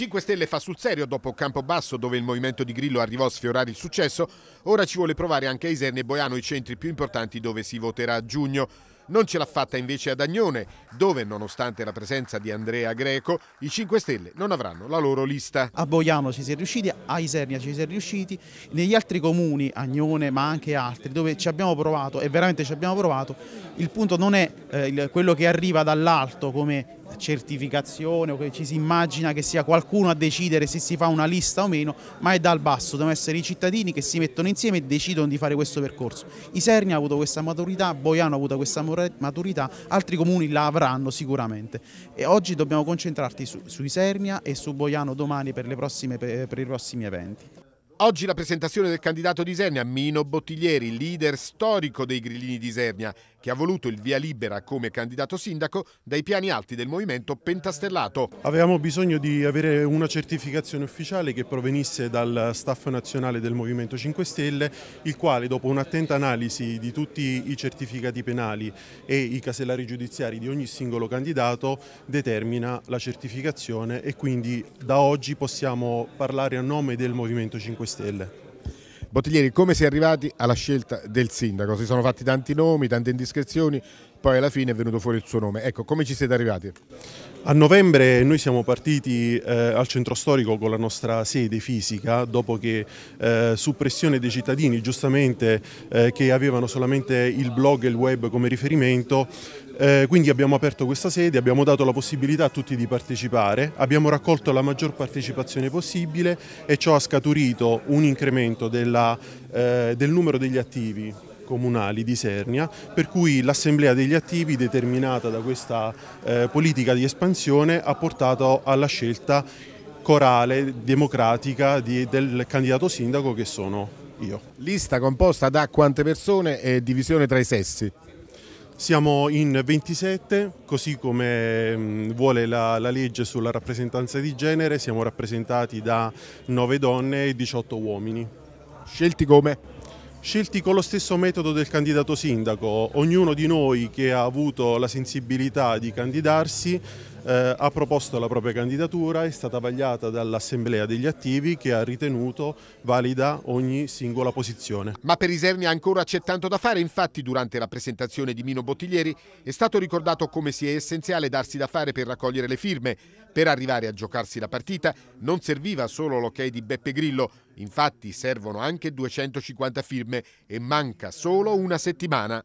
5 Stelle fa sul serio dopo Campobasso dove il movimento di Grillo arrivò a sfiorare il successo, ora ci vuole provare anche a Isernia e Boiano i centri più importanti dove si voterà a giugno. Non ce l'ha fatta invece ad Agnone, dove nonostante la presenza di Andrea Greco, i 5 Stelle non avranno la loro lista. A Boiano ci si è riusciti, a Isernia ci si è riusciti, negli altri comuni, Agnone ma anche altri, dove ci abbiamo provato e veramente ci abbiamo provato, il punto non è eh, quello che arriva dall'alto come certificazione o che ci si immagina che sia qualcuno a decidere se si fa una lista o meno, ma è dal basso, devono essere i cittadini che si mettono insieme e decidono di fare questo percorso. Isernia ha avuto questa maturità, Boiano ha avuto questa maturità, altri comuni la avranno sicuramente. E oggi dobbiamo concentrarci su, su Isernia e su Boiano domani per, prossime, per, per i prossimi eventi. Oggi la presentazione del candidato di Isernia, Mino Bottiglieri, leader storico dei grillini di Isernia, che ha voluto il via libera come candidato sindaco dai piani alti del movimento pentastellato. Avevamo bisogno di avere una certificazione ufficiale che provenisse dal staff nazionale del Movimento 5 Stelle, il quale dopo un'attenta analisi di tutti i certificati penali e i casellari giudiziari di ogni singolo candidato determina la certificazione e quindi da oggi possiamo parlare a nome del Movimento 5 Stelle. Bottiglieri, come si è arrivati alla scelta del sindaco? Si sono fatti tanti nomi, tante indiscrezioni, poi alla fine è venuto fuori il suo nome. Ecco, come ci siete arrivati? A novembre noi siamo partiti eh, al centro storico con la nostra sede fisica dopo che eh, su pressione dei cittadini giustamente eh, che avevano solamente il blog e il web come riferimento eh, quindi abbiamo aperto questa sede, abbiamo dato la possibilità a tutti di partecipare, abbiamo raccolto la maggior partecipazione possibile e ciò ha scaturito un incremento della, eh, del numero degli attivi comunali di Sernia, per cui l'assemblea degli attivi determinata da questa eh, politica di espansione ha portato alla scelta corale, democratica di, del candidato sindaco che sono io. Lista composta da quante persone e divisione tra i sessi? Siamo in 27, così come mm, vuole la, la, legge sulla rappresentanza di genere, siamo rappresentati da 9 donne e 18 uomini. Scelti come? Scelti con lo stesso metodo del candidato sindaco, ognuno di noi che ha avuto la sensibilità di candidarsi eh, ha proposto la propria candidatura, è stata vagliata dall'Assemblea degli Attivi che ha ritenuto valida ogni singola posizione. Ma per Isernia ancora c'è tanto da fare, infatti durante la presentazione di Mino Bottiglieri è stato ricordato come sia essenziale darsi da fare per raccogliere le firme. Per arrivare a giocarsi la partita non serviva solo l'ok di Beppe Grillo, Infatti servono anche 250 firme e manca solo una settimana